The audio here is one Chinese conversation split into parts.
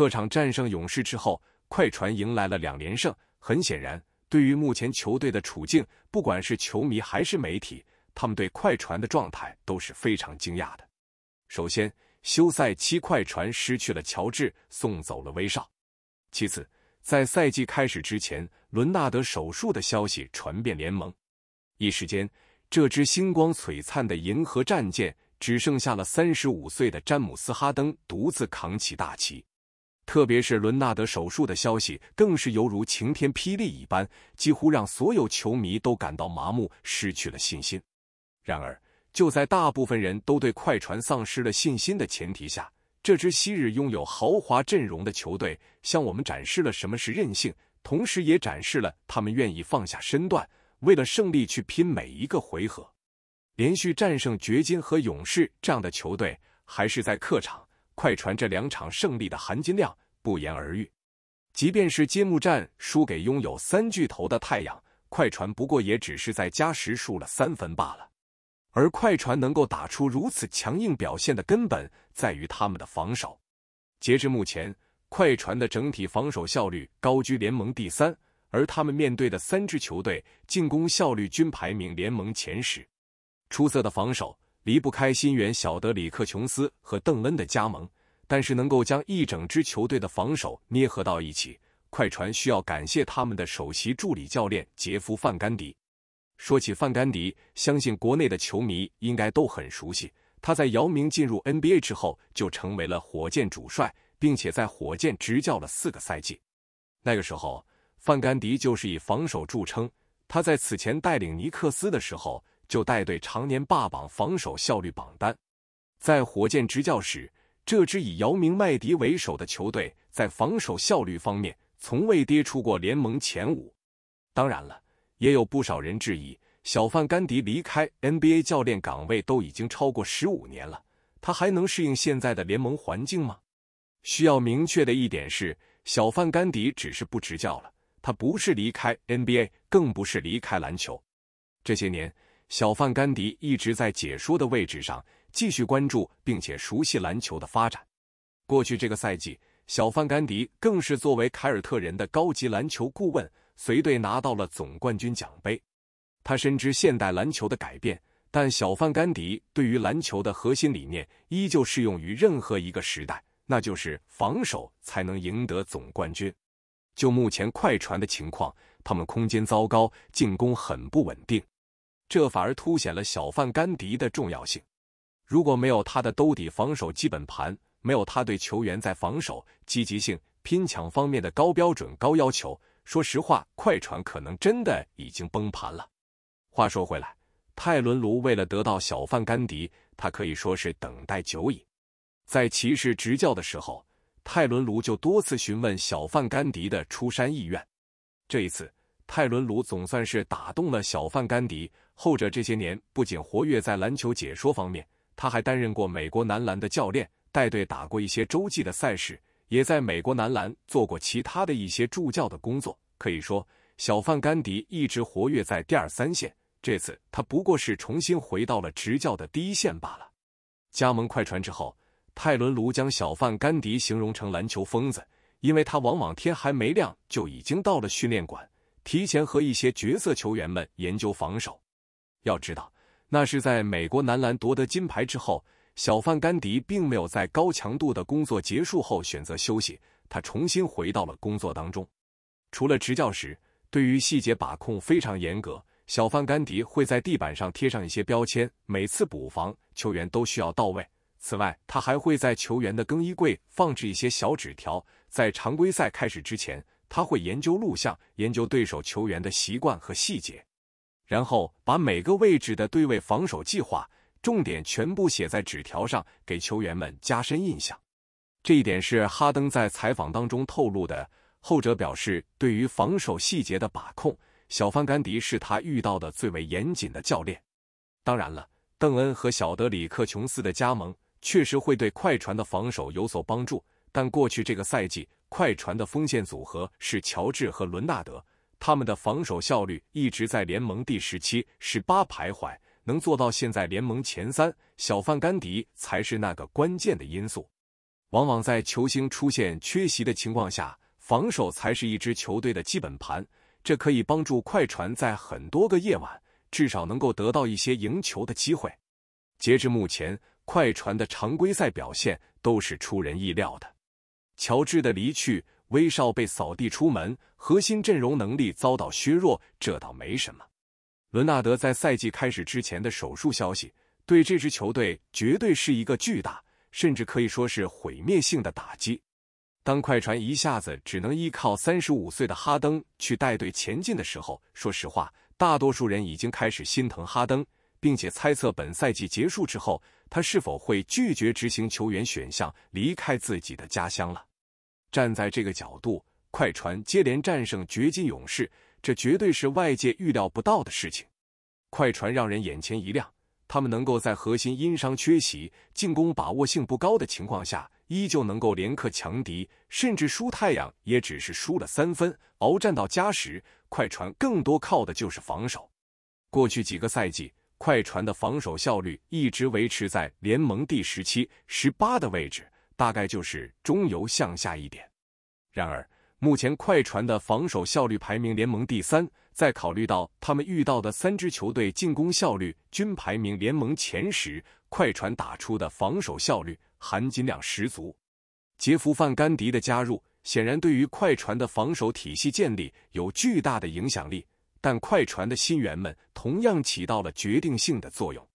客场战胜勇士之后，快船迎来了两连胜。很显然，对于目前球队的处境，不管是球迷还是媒体，他们对快船的状态都是非常惊讶的。首先，休赛期快船失去了乔治，送走了威少；其次，在赛季开始之前，伦纳德手术的消息传遍联盟，一时间，这支星光璀璨的银河战舰只剩下了三十五岁的詹姆斯·哈登独自扛起大旗。特别是伦纳德手术的消息，更是犹如晴天霹雳一般，几乎让所有球迷都感到麻木，失去了信心。然而，就在大部分人都对快船丧失了信心的前提下，这支昔日拥有豪华阵容的球队，向我们展示了什么是韧性，同时也展示了他们愿意放下身段，为了胜利去拼每一个回合。连续战胜掘金和勇士这样的球队，还是在客场。快船这两场胜利的含金量不言而喻，即便是揭幕战输给拥有三巨头的太阳，快船不过也只是在加时输了三分罢了。而快船能够打出如此强硬表现的根本在于他们的防守。截至目前，快船的整体防守效率高居联盟第三，而他们面对的三支球队进攻效率均排名联盟前十，出色的防守。离不开新援小德里克琼斯和邓恩的加盟，但是能够将一整支球队的防守捏合到一起，快船需要感谢他们的首席助理教练杰夫范甘迪。说起范甘迪，相信国内的球迷应该都很熟悉，他在姚明进入 NBA 之后就成为了火箭主帅，并且在火箭执教了四个赛季。那个时候，范甘迪就是以防守著称。他在此前带领尼克斯的时候。就带队常年霸榜防守效率榜单，在火箭执教时，这支以姚明、麦迪为首的球队在防守效率方面从未跌出过联盟前五。当然了，也有不少人质疑，小范甘迪离开 NBA 教练岗位都已经超过十五年了，他还能适应现在的联盟环境吗？需要明确的一点是，小范甘迪只是不执教了，他不是离开 NBA，更不是离开篮球。这些年。小范甘迪一直在解说的位置上，继续关注并且熟悉篮球的发展。过去这个赛季，小范甘迪更是作为凯尔特人的高级篮球顾问，随队拿到了总冠军奖杯。他深知现代篮球的改变，但小范甘迪对于篮球的核心理念依旧适用于任何一个时代，那就是防守才能赢得总冠军。就目前快船的情况，他们空间糟糕，进攻很不稳定。这反而凸显了小范甘迪的重要性。如果没有他的兜底防守基本盘，没有他对球员在防守积极性、拼抢方面的高标准、高要求，说实话，快船可能真的已经崩盘了。话说回来，泰伦卢为了得到小范甘迪，他可以说是等待久矣。在骑士执教的时候，泰伦卢就多次询问小范甘迪的出山意愿。这一次，泰伦卢总算是打动了小范甘迪。后者这些年不仅活跃在篮球解说方面，他还担任过美国男篮的教练，带队打过一些洲际的赛事，也在美国男篮做过其他的一些助教的工作。可以说，小范甘迪一直活跃在第二三线，这次他不过是重新回到了执教的第一线罢了。加盟快船之后，泰伦卢将小范甘迪形容成篮球疯子，因为他往往天还没亮就已经到了训练馆，提前和一些角色球员们研究防守。要知道，那是在美国男篮夺得金牌之后，小范甘迪并没有在高强度的工作结束后选择休息，他重新回到了工作当中。除了执教时对于细节把控非常严格，小范甘迪会在地板上贴上一些标签，每次补防球员都需要到位。此外，他还会在球员的更衣柜放置一些小纸条。在常规赛开始之前，他会研究录像，研究对手球员的习惯和细节。然后把每个位置的对位防守计划重点全部写在纸条上，给球员们加深印象。这一点是哈登在采访当中透露的。后者表示，对于防守细节的把控，小范甘迪是他遇到的最为严谨的教练。当然了，邓恩和小德里克琼斯的加盟确实会对快船的防守有所帮助。但过去这个赛季，快船的锋线组合是乔治和伦纳德。他们的防守效率一直在联盟第十七、十八徘徊，能做到现在联盟前三，小范甘迪才是那个关键的因素。往往在球星出现缺席的情况下，防守才是一支球队的基本盘，这可以帮助快船在很多个夜晚至少能够得到一些赢球的机会。截至目前，快船的常规赛表现都是出人意料的。乔治的离去。威少被扫地出门，核心阵容能力遭到削弱，这倒没什么。伦纳德在赛季开始之前的手术消息，对这支球队绝对是一个巨大，甚至可以说是毁灭性的打击。当快船一下子只能依靠三十五岁的哈登去带队前进的时候，说实话，大多数人已经开始心疼哈登，并且猜测本赛季结束之后，他是否会拒绝执行球员选项，离开自己的家乡了。站在这个角度，快船接连战胜掘金、勇士，这绝对是外界预料不到的事情。快船让人眼前一亮，他们能够在核心因伤缺席、进攻把握性不高的情况下，依旧能够连克强敌，甚至输太阳也只是输了三分。鏖战到加时，快船更多靠的就是防守。过去几个赛季，快船的防守效率一直维持在联盟第十七、十八的位置。大概就是中游向下一点。然而，目前快船的防守效率排名联盟第三，在考虑到他们遇到的三支球队进攻效率均排名联盟前十，快船打出的防守效率含金量十足。杰夫·范甘迪的加入显然对于快船的防守体系建立有巨大的影响力，但快船的新员们同样起到了决定性的作用。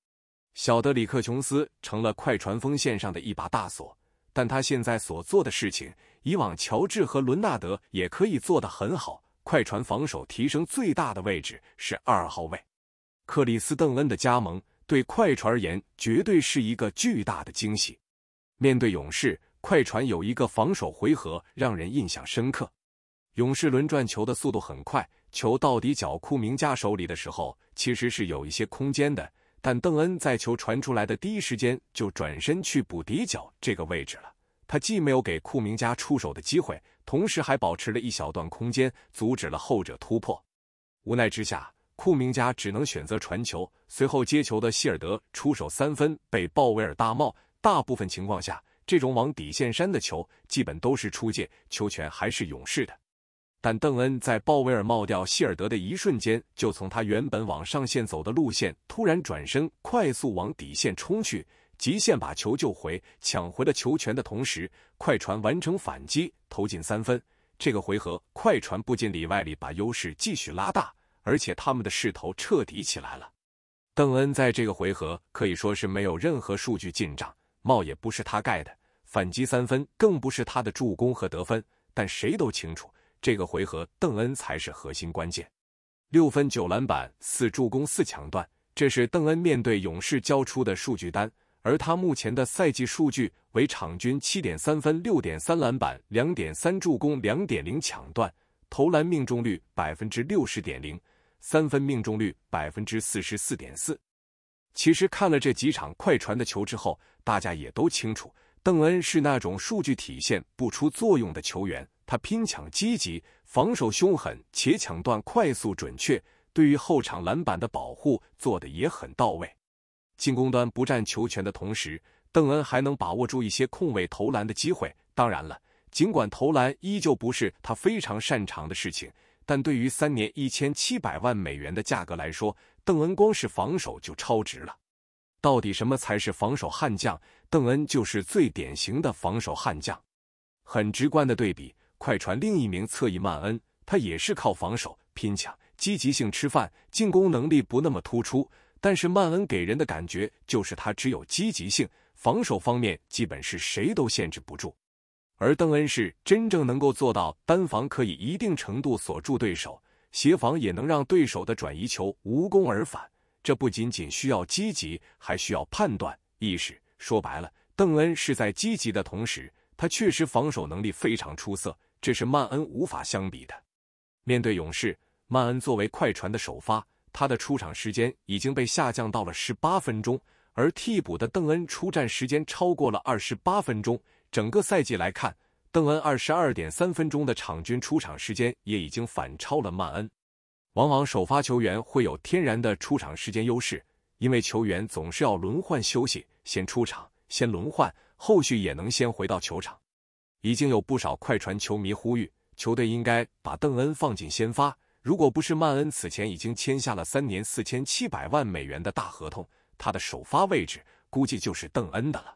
小德里克·琼斯成了快船锋线上的一把大锁。但他现在所做的事情，以往乔治和伦纳德也可以做得很好。快船防守提升最大的位置是二号位，克里斯·邓恩的加盟对快船而言绝对是一个巨大的惊喜。面对勇士，快船有一个防守回合让人印象深刻。勇士轮转球的速度很快，球到底角库明加手里的时候，其实是有一些空间的。但邓恩在球传出来的第一时间就转身去补底角这个位置了，他既没有给库明加出手的机会，同时还保持了一小段空间，阻止了后者突破。无奈之下，库明加只能选择传球，随后接球的希尔德出手三分被鲍威尔大帽。大部分情况下，这种往底线山的球基本都是出界，球权还是勇士的。但邓恩在鲍威尔帽掉希尔德的一瞬间，就从他原本往上线走的路线突然转身，快速往底线冲去，极限把球救回，抢回了球权的同时，快船完成反击，投进三分。这个回合，快船不仅里外里把优势继续拉大，而且他们的势头彻底起来了。邓恩在这个回合可以说是没有任何数据进账，帽也不是他盖的，反击三分更不是他的助攻和得分。但谁都清楚。这个回合，邓恩才是核心关键。六分九篮板四助攻四抢断，这是邓恩面对勇士交出的数据单。而他目前的赛季数据为场均七点三分六点三篮板两点三助攻两点零抢断，投篮命中率百分之六十点零，三分命中率百分之四十四点四。其实看了这几场快船的球之后，大家也都清楚，邓恩是那种数据体现不出作用的球员。他拼抢积极，防守凶狠，且抢断快速准确，对于后场篮板的保护做的也很到位。进攻端不占球权的同时，邓恩还能把握住一些空位投篮的机会。当然了，尽管投篮依旧不是他非常擅长的事情，但对于三年一千七百万美元的价格来说，邓恩光是防守就超值了。到底什么才是防守悍将？邓恩就是最典型的防守悍将，很直观的对比。快船另一名侧翼曼恩，他也是靠防守拼抢积极性吃饭，进攻能力不那么突出。但是曼恩给人的感觉就是他只有积极性，防守方面基本是谁都限制不住。而邓恩是真正能够做到单防可以一定程度锁住对手，协防也能让对手的转移球无功而返。这不仅仅需要积极，还需要判断意识。说白了，邓恩是在积极的同时。他确实防守能力非常出色，这是曼恩无法相比的。面对勇士，曼恩作为快船的首发，他的出场时间已经被下降到了十八分钟，而替补的邓恩出战时间超过了二十八分钟。整个赛季来看，邓恩二十二点三分钟的场均出场时间也已经反超了曼恩。往往首发球员会有天然的出场时间优势，因为球员总是要轮换休息，先出场，先轮换。后续也能先回到球场，已经有不少快船球迷呼吁球队应该把邓恩放进先发。如果不是曼恩此前已经签下了三年四千七百万美元的大合同，他的首发位置估计就是邓恩的了。